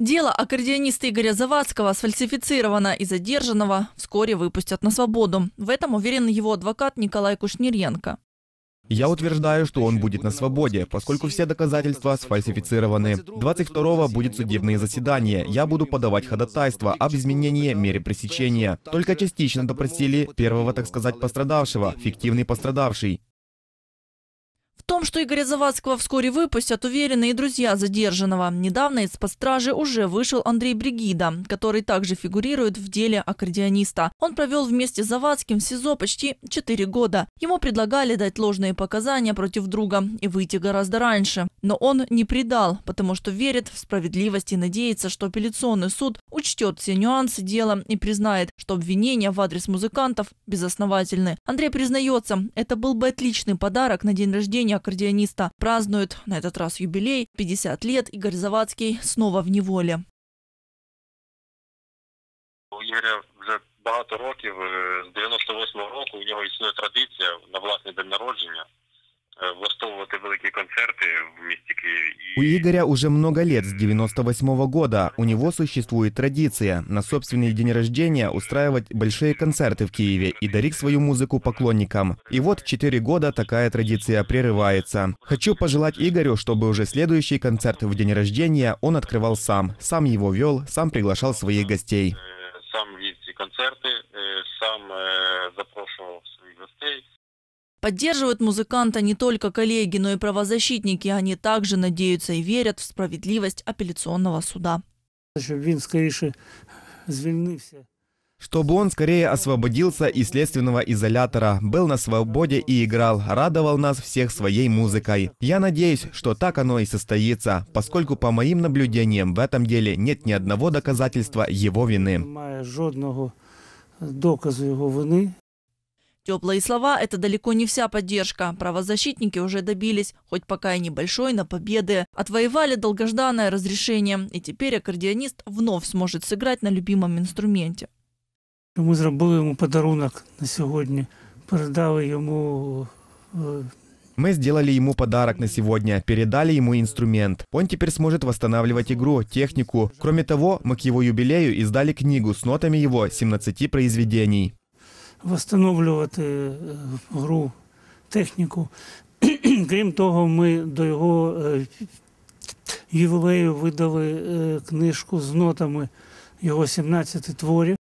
Дело о аккордеониста Игоря Завадского, сфальсифицировано и задержанного, вскоре выпустят на свободу. В этом уверен его адвокат Николай Кушниренко. Я утверждаю, что он будет на свободе, поскольку все доказательства сфальсифицированы. 22-го будет судебное заседание. Я буду подавать ходатайство об изменении меры пресечения. Только частично допросили первого, так сказать, пострадавшего, фиктивный пострадавший. В том, что Игоря Завадского вскоре выпустят, уверены и друзья задержанного. Недавно из-под стражи уже вышел Андрей Бригида, который также фигурирует в деле аккордеониста. Он провел вместе с Завадским в СИЗО почти 4 года. Ему предлагали дать ложные показания против друга и выйти гораздо раньше. Но он не предал, потому что верит в справедливость и надеется, что апелляционный суд учтет все нюансы дела и признает, что обвинения в адрес музыкантов безосновательны. Андрей признается, это был бы отличный подарок на день рождения аккордеониста, празднуют на этот раз юбилей 50 лет. Игорь Завадский снова в неволе. У Ігоря вже багато років, з э, 98-го у него есть традиция на власний день рождения. У Игоря уже много лет, с 98 -го года. У него существует традиция на собственный день рождения устраивать большие концерты в Киеве и дарить свою музыку поклонникам. И вот 4 года такая традиция прерывается. Хочу пожелать Игорю, чтобы уже следующий концерт в день рождения он открывал сам. Сам его вел, сам приглашал своих гостей. Э, сам вести концерты, э, сам э, запрошивал своих гостей, Поддерживают музыканта не только коллеги, но и правозащитники. Они также надеются и верят в справедливость апелляционного суда. Чтобы он скорее освободился из следственного изолятора, был на свободе и играл, радовал нас всех своей музыкой. Я надеюсь, что так оно и состоится, поскольку по моим наблюдениям в этом деле нет ни одного доказательства его вины. Теплые слова – это далеко не вся поддержка. Правозащитники уже добились, хоть пока и небольшой, на победы. Отвоевали долгожданное разрешение. И теперь аккордеонист вновь сможет сыграть на любимом инструменте. Мы сделали ему подарунок на сегодня, передали ему. Мы сделали ему подарок на сегодня, передали ему инструмент. Он теперь сможет восстанавливать игру, технику. Кроме того, мы к его юбилею издали книгу с нотами его 17 произведений встановлювати гру техніку. Крім того, ми до його ювілею видали книжку з нотами его 17 творів.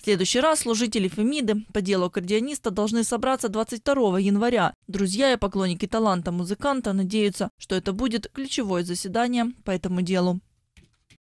В следующий раз служители Фемиды по делу аккордеониста должны собраться 22 января. Друзья и поклонники таланта музыканта надеются, что это будет ключевое заседание по этому делу.